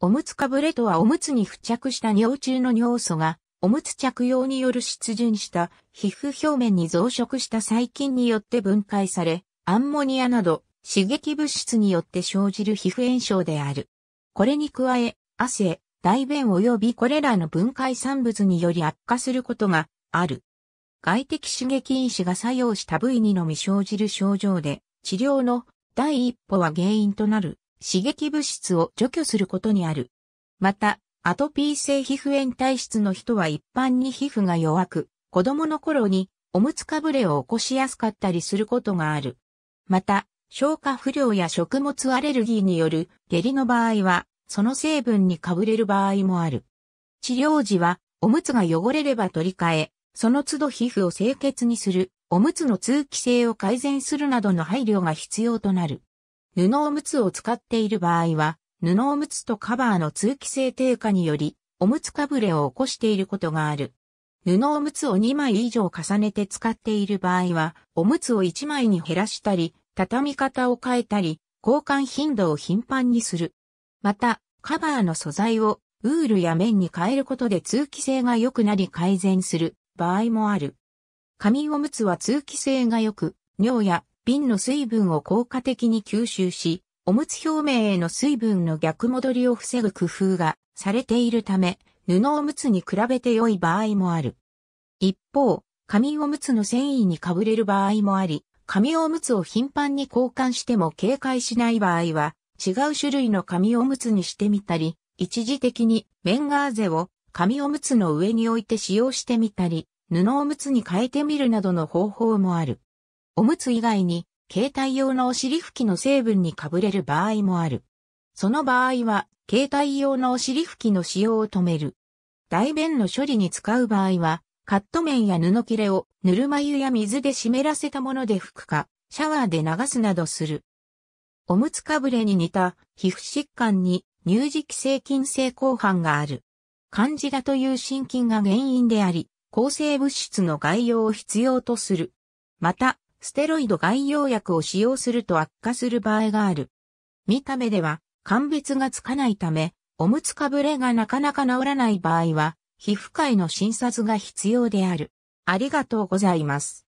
おむつかぶれとはおむつに付着した尿中の尿素が、おむつ着用による湿潤した皮膚表面に増殖した細菌によって分解され、アンモニアなど刺激物質によって生じる皮膚炎症である。これに加え、汗、大便及びこれらの分解産物により悪化することがある。外的刺激因子が作用した部位にのみ生じる症状で、治療の第一歩は原因となる刺激物質を除去することにある。また、アトピー性皮膚炎体質の人は一般に皮膚が弱く、子供の頃におむつかぶれを起こしやすかったりすることがある。また、消化不良や食物アレルギーによる下痢の場合は、その成分にかぶれる場合もある。治療時は、おむつが汚れれば取り替え、その都度皮膚を清潔にする、おむつの通気性を改善するなどの配慮が必要となる。布おむつを使っている場合は、布おむつとカバーの通気性低下により、おむつかぶれを起こしていることがある。布おむつを2枚以上重ねて使っている場合は、おむつを1枚に減らしたり、畳み方を変えたり、交換頻度を頻繁にする。また、カバーの素材をウールや綿に変えることで通気性が良くなり改善する場合もある。紙おむつは通気性が良く、尿や瓶の水分を効果的に吸収し、おむつ表面への水分の逆戻りを防ぐ工夫がされているため、布おむつに比べて良い場合もある。一方、紙おむつの繊維にかぶれる場合もあり、紙おむつを頻繁に交換しても警戒しない場合は、違う種類の紙おむつにしてみたり、一時的にメンガーゼを紙おむつの上に置いて使用してみたり、布おむつに変えてみるなどの方法もある。おむつ以外に、携帯用のお尻拭きの成分にかぶれる場合もある。その場合は、携帯用のお尻拭きの使用を止める。大便の処理に使う場合は、カット面や布切れをぬるま湯や水で湿らせたもので拭くか、シャワーで流すなどする。おむつかぶれに似た皮膚疾患に乳児期性筋性後半がある。カンジダという心筋が原因であり、抗生物質の概要を必要とする。また、ステロイド外用薬を使用すると悪化する場合がある。見た目では、鑑別がつかないため、おむつかぶれがなかなか治らない場合は、皮膚科医の診察が必要である。ありがとうございます。